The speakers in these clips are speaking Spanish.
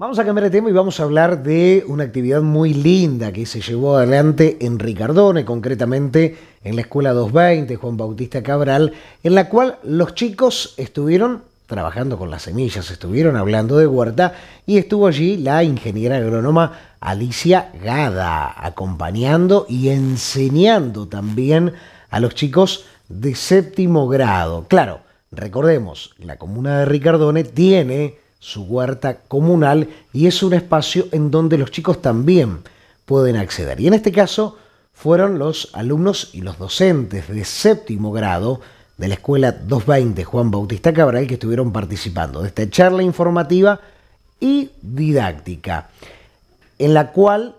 Vamos a cambiar de tema y vamos a hablar de una actividad muy linda que se llevó adelante en Ricardone, concretamente en la Escuela 220 Juan Bautista Cabral, en la cual los chicos estuvieron trabajando con las semillas, estuvieron hablando de huerta y estuvo allí la ingeniera agrónoma Alicia Gada acompañando y enseñando también a los chicos de séptimo grado. Claro, recordemos, la comuna de Ricardone tiene su huerta comunal y es un espacio en donde los chicos también pueden acceder. Y en este caso fueron los alumnos y los docentes de séptimo grado de la Escuela 220 Juan Bautista Cabral que estuvieron participando de esta charla informativa y didáctica, en la cual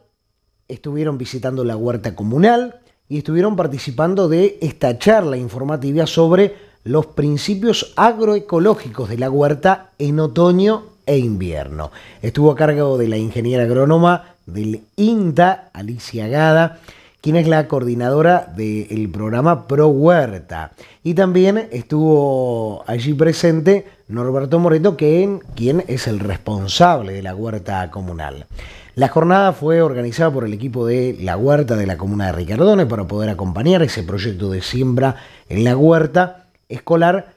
estuvieron visitando la huerta comunal y estuvieron participando de esta charla informativa sobre los principios agroecológicos de la huerta en otoño e invierno. Estuvo a cargo de la ingeniera agrónoma del INTA, Alicia Gada, quien es la coordinadora del programa Pro Huerta. Y también estuvo allí presente Norberto Moreto, quien, quien es el responsable de la huerta comunal. La jornada fue organizada por el equipo de la huerta de la comuna de Ricardones para poder acompañar ese proyecto de siembra en la huerta escolar,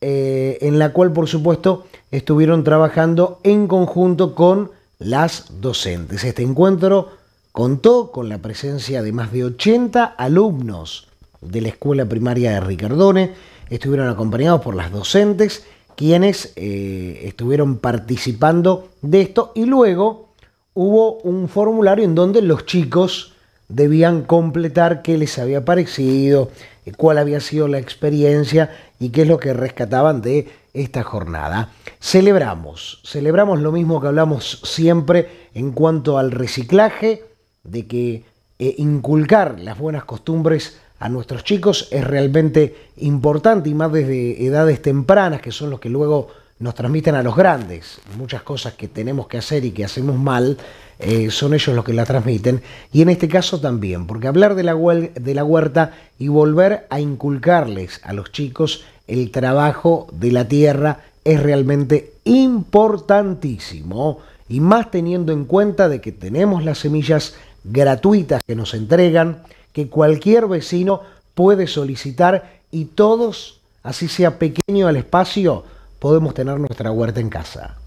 eh, en la cual, por supuesto, estuvieron trabajando en conjunto con las docentes. Este encuentro contó con la presencia de más de 80 alumnos de la escuela primaria de Ricardone, estuvieron acompañados por las docentes, quienes eh, estuvieron participando de esto y luego hubo un formulario en donde los chicos debían completar qué les había parecido, eh, cuál había sido la experiencia y qué es lo que rescataban de esta jornada. Celebramos, celebramos lo mismo que hablamos siempre en cuanto al reciclaje, de que eh, inculcar las buenas costumbres a nuestros chicos es realmente importante y más desde edades tempranas, que son los que luego nos transmiten a los grandes. Muchas cosas que tenemos que hacer y que hacemos mal eh, son ellos los que la transmiten. Y en este caso también, porque hablar de la, de la huerta y volver a inculcarles a los chicos el trabajo de la tierra es realmente importantísimo. Y más teniendo en cuenta de que tenemos las semillas gratuitas que nos entregan, que cualquier vecino puede solicitar y todos, así sea pequeño el espacio, podemos tener nuestra huerta en casa.